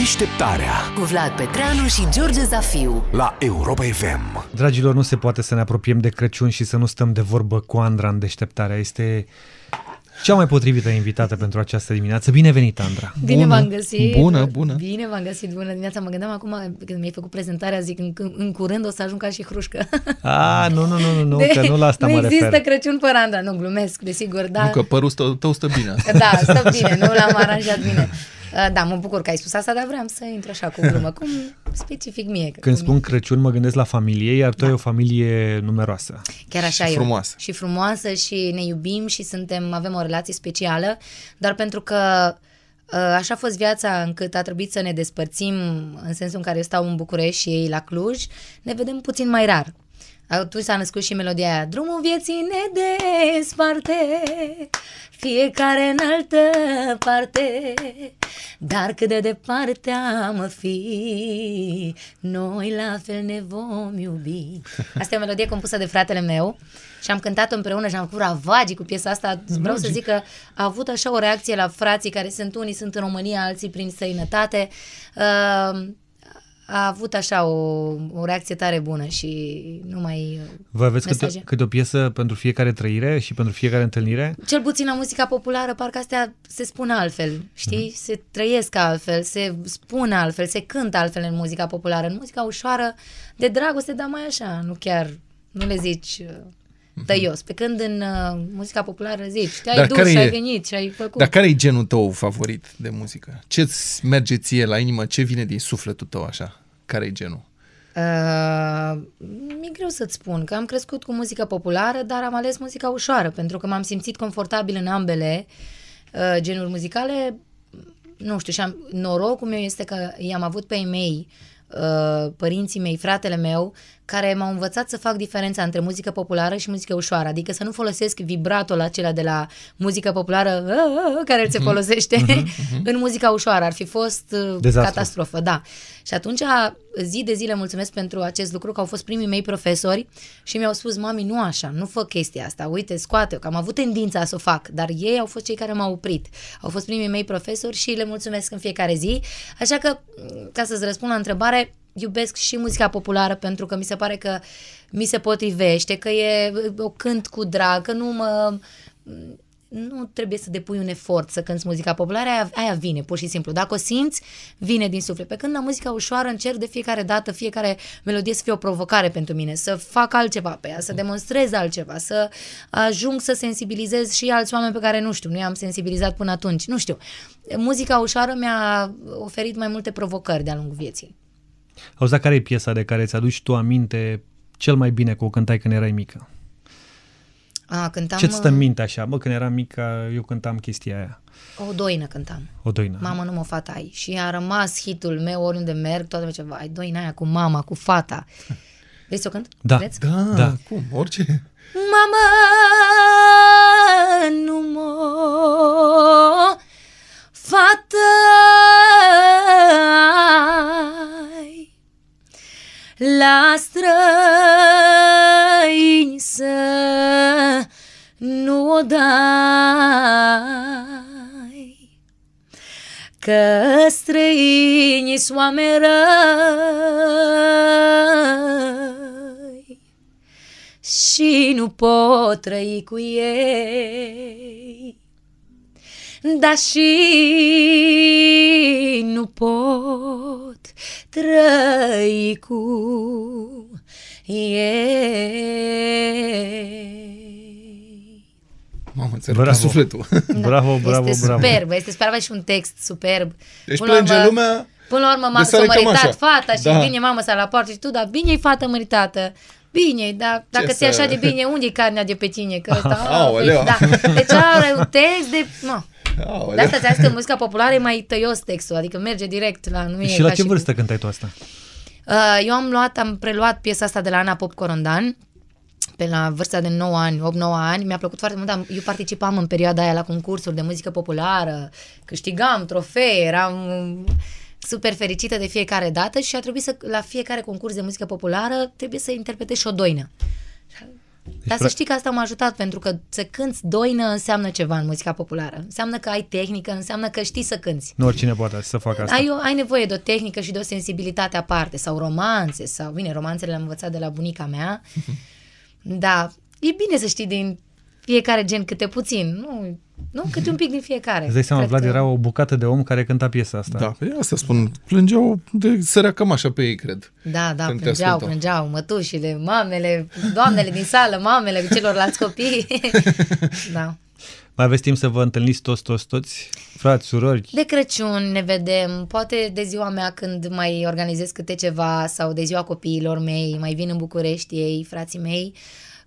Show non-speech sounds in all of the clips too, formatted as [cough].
Deșteptarea cu Vlad Petreanu și George Zafiu la Europa FM. Dragilor, nu se poate să ne apropiem de Crăciun și să nu stăm de vorbă cu Andra în Deșteptarea. Este cea mai potrivită invitată pentru această dimineață. Bine venit, Andra! Bine bună, v-am găsit! Bună, bună! Bine v-am găsit, bună dimineața! Mă gândeam acum, când mi-ai făcut prezentarea, zic, în, în curând o să ajung ca și hrușcă. A, nu, nu, nu, nu, de, că nu la asta nu mă există Crăciun fără Andra, nu, glumesc, desigur, dar... Nu, că părul tău stă bine. Da, stă bine, nu l-am aranjat bine. [laughs] Uh, da, mă bucur că ai spus asta, dar vreau să intru așa cu glumă. Cum specific mie. Când spun e. Crăciun, mă gândesc la familie, iar tu da. ai o familie numeroasă. Chiar așa și e. frumoasă. Și frumoasă și ne iubim și suntem, avem o relație specială, dar pentru că uh, Așa a fost viața încât a trebuit să ne despărțim în sensul în care eu stau în București și ei la Cluj. Ne vedem puțin mai rar. Tu s-a născut și melodia aia. Drumul vieții ne desparte, fiecare în altă parte, dar cât de departe am fi, noi la fel ne vom iubi. [laughs] Asta e o melodie compusă de fratele meu și am cântat-o împreună și am făcut ravagii cu piesa asta. Logic. Vreau să zic că a avut așa o reacție la frații care sunt unii sunt în România, alții prin săinătate. Uh, a avut așa o, o reacție tare bună și nu mai uh, Vă aveți câte, câte o piesă pentru fiecare trăire și pentru fiecare întâlnire? Cel puțin la muzica populară, parcă astea se spun altfel, știi? Mm-hmm. Se trăiesc altfel, se spun altfel, se cântă altfel în muzica populară. În muzica ușoară, de dragoste, dar mai așa, nu chiar, nu le zici uh, mhm. tăios. Pe când în uh, muzica populară zici, te-ai Dar dus care și ai e... venit și ai făcut. Dar care e genul tău favorit de muzică? Ce-ți merge ție la inimă? Ce vine din sufletul tău așa? care e genul? Uh, mi greu să-ți spun că am crescut cu muzică populară, dar am ales muzica ușoară, pentru că m-am simțit confortabil în ambele uh, genuri muzicale. Nu știu, și am, norocul meu este că i-am avut pe ei mei, uh, părinții mei, fratele meu, care m-au învățat să fac diferența între muzică populară și muzică ușoară, adică să nu folosesc vibratul acela de la muzică populară ă, ă, ă", care se mhm. folosește mhm, [laughs] mhm. în muzica ușoară. Ar fi fost uh, Dezastru. catastrofă, da. Și atunci, zi de zi le mulțumesc pentru acest lucru, că au fost primii mei profesori și mi-au spus, mami, nu așa, nu fă chestia asta, uite, scoate-o, că am avut tendința să o fac, dar ei au fost cei care m-au oprit. Au fost primii mei profesori și le mulțumesc în fiecare zi. Așa că, ca să-ți răspund la întrebare, iubesc și muzica populară pentru că mi se pare că mi se potrivește, că e o cânt cu drag, că nu mă nu trebuie să depui un efort să cânti muzica populară, aia, aia vine pur și simplu. Dacă o simți, vine din suflet. Pe când la muzica ușoară încerc de fiecare dată, fiecare melodie să fie o provocare pentru mine, să fac altceva pe ea, să demonstrez altceva, să ajung să sensibilizez și alți oameni pe care nu știu, nu i-am sensibilizat până atunci, nu știu. Muzica ușoară mi-a oferit mai multe provocări de-a lungul vieții. Auzi, care e piesa de care ți-aduci tu aminte cel mai bine cu o cântai când erai mică? A, cântam... Ce-ți stă în uh, minte așa? Bă, când eram mică, eu cântam chestia aia. O doină cântam. O doină. Mamă, nu mă fata ai. Și a rămas hitul meu oriunde merg, toată lumea ceva. Ai doina aia cu mama, cu fata. [laughs] Vrei să o cânt? Da. Vreți? Da, da. Cum? Orice. Mama, nu mă fata. la străini să nu o dai. Că străinii soame și nu pot trăi cu ei dar și nu pot trăi cu ei. Mamă, ți bravo. sufletul. Da. Bravo, bravo, este bravo. superb, este superb și un text superb. Deci Până plânge urmă, lumea Până la urmă m-am s-a măritat fata și da. vine mama să la poartă și tu, dar bine e fată măritată. Bine, dar dacă ți-e așa de bine, unde e carnea de pe tine? Că ăsta, [laughs] oh, păi, da. Deci are un text de... No. Aolea. De asta ți că muzica populară e mai tăios textul, adică merge direct la... Nu și la ce și vârstă cântai tu asta? Uh, eu am luat, am preluat piesa asta de la Ana Pop Corondan, pe la vârsta de 9 ani, 8-9 ani, mi-a plăcut foarte mult. eu participam în perioada aia la concursuri de muzică populară, câștigam trofee, eram super fericită de fiecare dată și a trebuit să, la fiecare concurs de muzică populară, trebuie să interpretez și o doină. Deci, Dar să știi că asta m-a ajutat, pentru că să cânți doină înseamnă ceva în muzica populară. Înseamnă că ai tehnică, înseamnă că știi să cânți. Nu oricine poate să facă asta. Ai, o ai nevoie de o tehnică și de o sensibilitate aparte, sau romanțe, sau, bine, romanțele le-am învățat de la bunica mea. [laughs] da, e bine să știi din fiecare gen câte puțin, nu, nu câte un pic din fiecare. Îți dai seama, Vlad că... era o bucată de om care cânta piesa asta. Da, pe păi asta spun, plângeau de sărea cam așa pe ei, cred. Da, da, plângeau, plângeau, mătușile, mamele, doamnele din sală, mamele celorlalți copii. [laughs] da. Mai aveți timp să vă întâlniți toți, toți, toți? Frați, surori? De Crăciun ne vedem, poate de ziua mea când mai organizez câte ceva sau de ziua copiilor mei, mai vin în București ei, frații mei. Uh,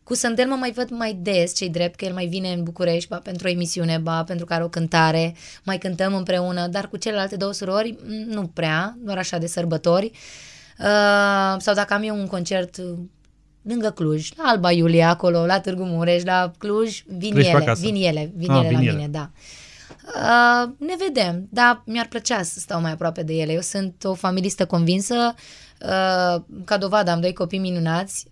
cu Sandel mă mai văd mai des, cei drept, că el mai vine în București, ba pentru o emisiune, ba pentru că are o cântare, mai cântăm împreună, dar cu celelalte două surori mm, nu prea, doar așa de sărbători. Uh, sau dacă am eu un concert uh, lângă Cluj, la Alba Iulia, acolo, la Târgu Mureș, la Cluj, vin Treci ele, vin ele, vin ah, ele vin la ele. mine, da. Uh, ne vedem, dar mi-ar plăcea să stau mai aproape de ele. Eu sunt o familistă convinsă, uh, ca dovadă am doi copii minunați,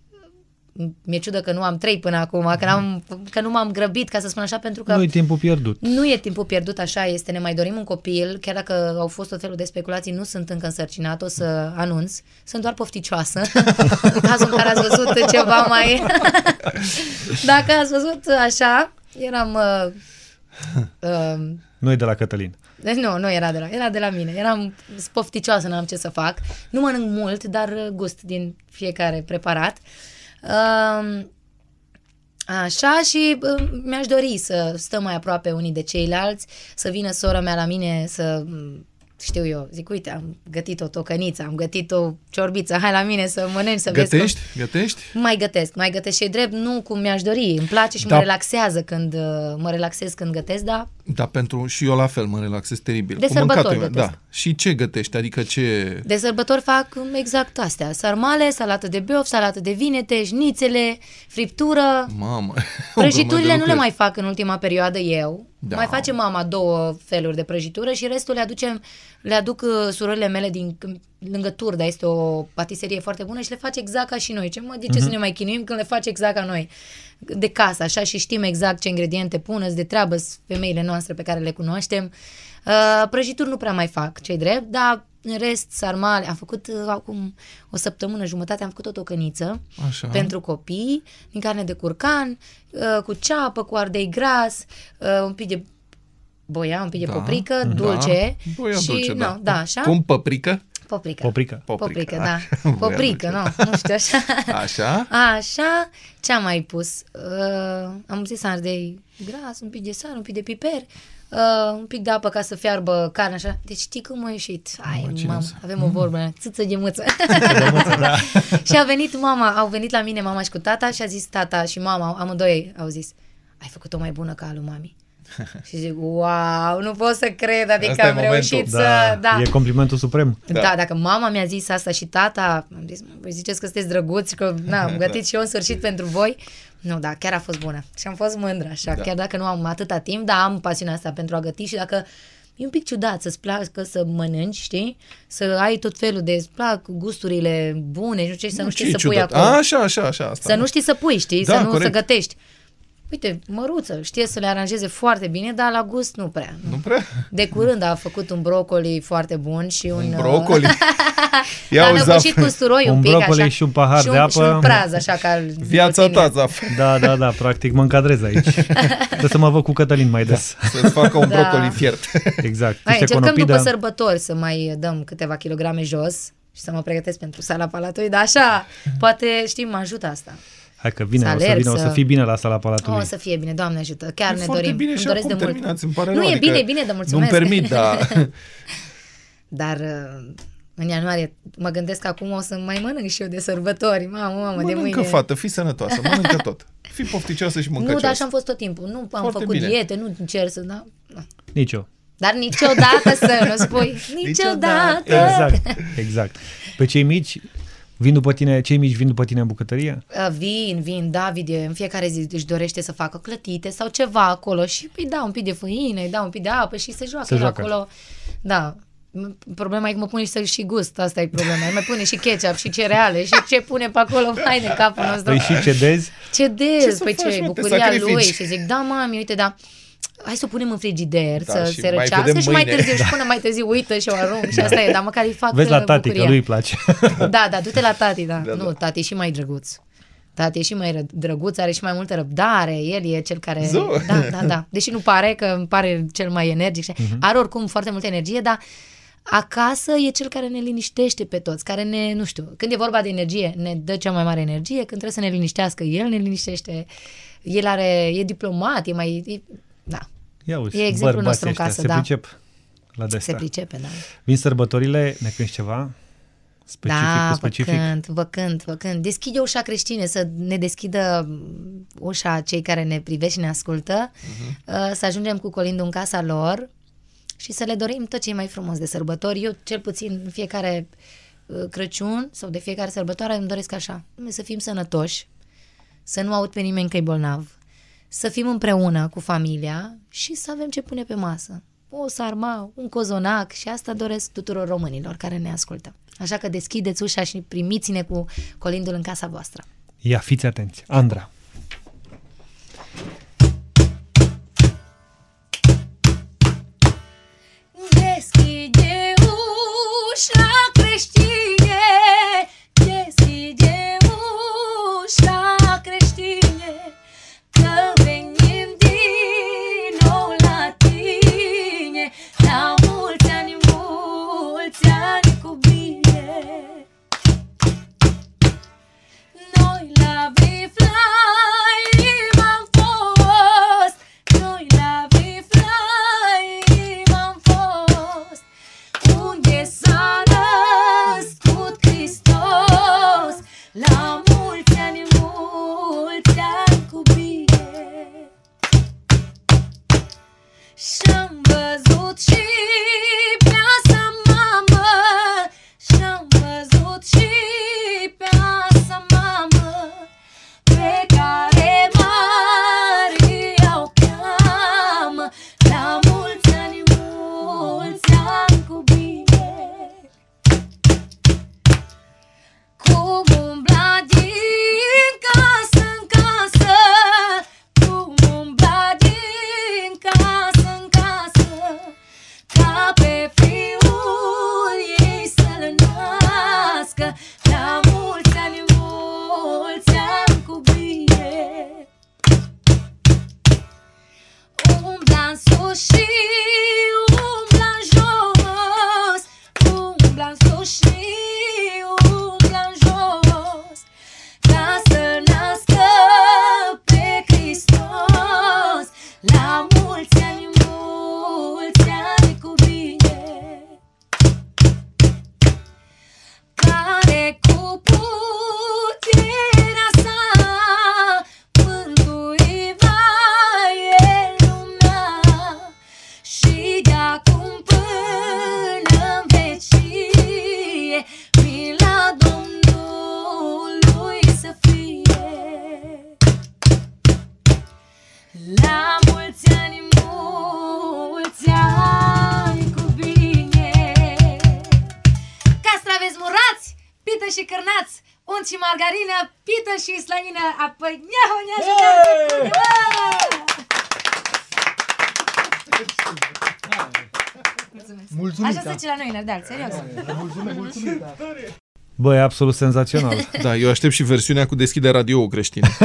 mi-e ciudă că nu am trei până acum, că, am că nu m-am grăbit, ca să spun așa, pentru că... Nu e timpul pierdut. Nu e timpul pierdut, așa este, ne mai dorim un copil, chiar dacă au fost tot felul de speculații, nu sunt încă însărcinat, o să anunț, sunt doar pofticioasă, [laughs] în cazul în care ați văzut ceva mai... [laughs] dacă ați văzut așa, eram... Uh, uh, nu e de la Cătălin. Eh, nu, nu era de la, era de la mine. Eram spofticioasă, n-am ce să fac. Nu mănânc mult, dar gust din fiecare preparat. Uh, Așa și um, mi-aș dori să stăm mai aproape unii de ceilalți, să vină sora mea la mine să mm, știu eu, zic, uite, am gătit o tocăniță, am gătit o ciorbiță, hai la mine să mănânci, să gătești? vezi cum... Gătești? Mai gătesc, mai gătesc și drept, nu cum mi-aș dori, îmi place și da. mă relaxează când, uh, mă relaxez când gătesc, dar da, pentru și eu la fel mă relaxez teribil. De sărbători mâncatul, da. Și ce gătești? Adică ce... De sărbători fac mm, exact astea. Sarmale, salată de beof, salată de vinete, șnițele, friptură. Mamă! [laughs] Prăjiturile nu le mai fac în ultima perioadă eu. Da. Mai face mama două feluri de prăjitură și restul le aducem le aduc uh, surorile mele din lângă Turda, este o patiserie foarte bună și le face exact ca și noi. Ce mă, de ce uh-huh. să mhm. ne mai chinuim când le face exact ca noi? De casă, așa, și știm exact ce ingrediente pună, de treabă femeile noastre pe care le cunoaștem. Uh, prăjituri nu prea mai fac, cei drept, dar în rest, sarmale, am făcut uh, acum o săptămână jumătate, am făcut o tocăniță Așa. pentru copii, din carne de curcan, uh, cu ceapă, cu ardei gras, uh, un pic de boia, un pic de da, paprică, da, dulce. Boia și, dulce, da. No, da așa? Cum paprică? Poprică. Poprică. Poprică, da. [laughs] Poprică, nu, nu știu, așa. Așa? Așa, ce am mai pus? Uh, am zis ardei gras, un pic de sare, un pic de piper, uh, un pic de apă ca să fiarbă carne, așa. Deci știi cum a ieșit? Ai, mamă, avem o mm. vorbă, țâță de muță. Da. [laughs] și a venit mama, au venit la mine mama și cu tata și a zis tata și mama, amândoi au zis, ai făcut-o mai bună ca alu mami. [laughs] și zic, wow, nu pot să cred, adică asta am reușit da. să... Da. E complimentul suprem. Da. da, dacă mama mi-a zis asta și tata, am zis, voi ziceți că sunteți drăguți, că na, am [laughs] gătit și eu în sfârșit pentru voi. Nu, da, chiar a fost bună și am fost mândră așa, da. chiar dacă nu am atâta timp, dar am pasiunea asta pentru a găti și dacă E un pic ciudat să-ți placă să mănânci, știi? Să ai tot felul de îți plac gusturile bune nu știi, să nu, nu știi să ciudat. pui acolo. A, așa, așa, așa. Asta, să nu știi să pui, știi? Da, să nu corect. să gătești uite, măruță, știe să le aranjeze foarte bine, dar la gust nu prea. Nu, prea? De curând a făcut un brocoli foarte bun și un... Un uh, brocoli? [laughs] Ia L-a cu usturoi un, un pic, brocoli așa, și un pahar și un, de apă. Și un praz, așa ca... [laughs] Viața ta, Zaf. Da, da, da, practic mă încadrez aici. [laughs] Trebuie să mă văd cu Cătălin mai da, des. Da. Să-ți facă un da. brocoli fiert. Exact. Hai, încercăm conopida. după sărbători să mai dăm câteva kilograme jos și să mă pregătesc pentru sala palatului, dar așa, poate, știi, mă ajută asta. Hai că vine, să o, să vine să... o să fie bine la sala Palatului. O, să fie bine, Doamne ajută. Chiar e ne dorim. Bine și doresc de mult. Terminați, îmi pare nu, rău, e adică bine, e bine, dar mulțumesc. Nu-mi permit, da. [laughs] dar uh, în ianuarie, mă gândesc că acum o să mai mănânc și eu de sărbători. Mamă, mamă, mănâncă de mâine. Mănâncă, fată, fii sănătoasă, mănâncă tot. Fii pofticioasă și mâncăcioasă. Nu, dar așa am fost tot timpul. Nu am Foarte făcut bine. diete, nu încerc să... Da? Nici eu. Dar niciodată să nu spui, [laughs] niciodată. Exact, exact. Pe cei mici Vin după tine, cei mici vin după tine în bucătărie? Uh, vin, vin, David e, în fiecare zi își dorește să facă clătite sau ceva acolo și îi păi, dau un pic de făină, îi dau un pic de apă și se joacă, se joacă. acolo. Da, Problema e că mă pune și să și gust, asta e problema. Mai pune și ketchup și cereale și ce pune pe acolo, mai [laughs] de capul nostru. Păi și cedezi? Cedez, ce păi ce, bucuria lui. Și zic, da, mami, uite, da, hai să o punem în frigider, da, să se răcească și mai târziu, da. și până mai târziu uită și o arunc [laughs] și da. asta e, dar măcar îi fac Vezi la uh, tati, bucuria. că lui îi place. Da, da, du-te la tati, da. da, da. nu, da. tati e și mai drăguț. Tati e și mai drăguț, are și mai multă răbdare, el e cel care... Zou. Da, da, da. Deși nu pare, că îmi pare cel mai energic. Uh-huh. Are oricum foarte multă energie, dar acasă e cel care ne liniștește pe toți, care ne, nu știu, când e vorba de energie, ne dă cea mai mare energie, când trebuie să ne liniștească, el ne liniștește, el are, e diplomat, e mai, e, da. Ia uzi, e exemplul nostru în casă, se da. pricep la de Se pricepe, da. Vin sărbătorile, ne cânti ceva? Specific da, cu specific? vă cânt, vă cânt, vă cânt. Deschide ușa creștine, să ne deschidă ușa cei care ne privește și ne ascultă, uh-huh. să ajungem cu colindul în casa lor și să le dorim tot ce e mai frumos de sărbători. Eu, cel puțin, în fiecare uh, Crăciun sau de fiecare sărbătoare îmi doresc așa, să fim sănătoși, să nu aud pe nimeni că e bolnav, să fim împreună cu familia și să avem ce pune pe masă. O sarma, un cozonac și asta doresc tuturor românilor care ne ascultă. Așa că deschideți ușa și primiți-ne cu colindul în casa voastră. Ia, fiți atenți! Andra! unt și margarină, pită și slănină, apoi neaho, neaho, Mulțumesc. Mulțumim, Așa da. se zice la noi, dar serios. Mulțumim, mulțumim. Bă, e absolut senzațional. [laughs] Da, eu aștept și versiunea cu deschide radio creștin. [laughs]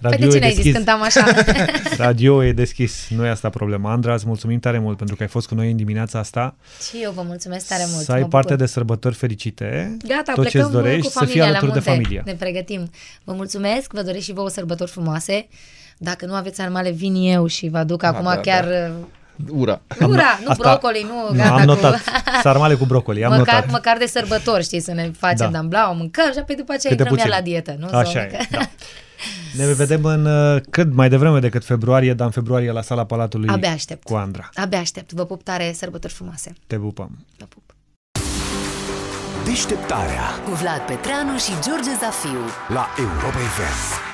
radio păi de ai deschis. zis cântam așa? [laughs] radio e deschis, nu e asta problema. Andra, îți mulțumim tare mult pentru că ai fost cu noi în dimineața asta. Și eu vă mulțumesc tare mult. Să ai parte de sărbători fericite. Gata, tot plecăm dorești, cu familia să fii alături la munte. de familia. Ne pregătim. Vă mulțumesc, vă doresc și vouă sărbători frumoase. Dacă nu aveți armale, vin eu și vă aduc da, acum da, chiar... Da uh, Ura. Ura, nu asta, brocoli, nu. Gata, am notat. Cu... Sarmale cu brocoli, am măcar, notat. Măcar de sărbători, știi, să ne facem da. damblau, mâncăm și apoi după aceea intrăm puțin. la dietă. Nu? Așa e, da. Ne vedem în uh, cât mai devreme decât februarie, dar în februarie la sala Palatului Abia aștept. cu Andra. Abia aștept. Vă pup tare, sărbători frumoase. Te pupăm. Vă pup. Deșteptarea cu Vlad Petreanu și George Zafiu la Europa FM.